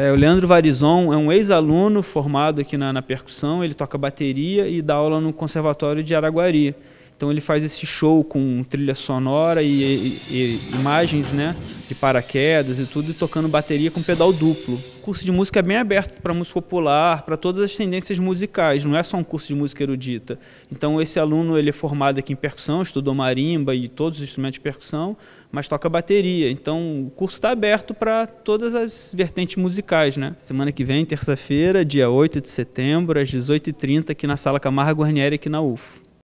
É, o Leandro Varizon é um ex-aluno formado aqui na, na percussão, ele toca bateria e dá aula no Conservatório de Araguari. Então ele faz esse show com trilha sonora e, e, e, imagens, né, de paraquedas e tudo, e tocando bateria com pedal duplo. O curso de música é bem aberto para música popular, para todas as tendências musicais. Não é só um curso de música erudita. Então esse aluno ele é formado aqui em percussão, estudou marimba e todos os instrumentos de percussão, mas toca bateria. Então o curso está aberto para todas as vertentes musicais, né? Semana que vem, terça-feira, dia 8 de setembro, às 18h30, aqui na Sala Camargo Guarnieri, aqui na UFO.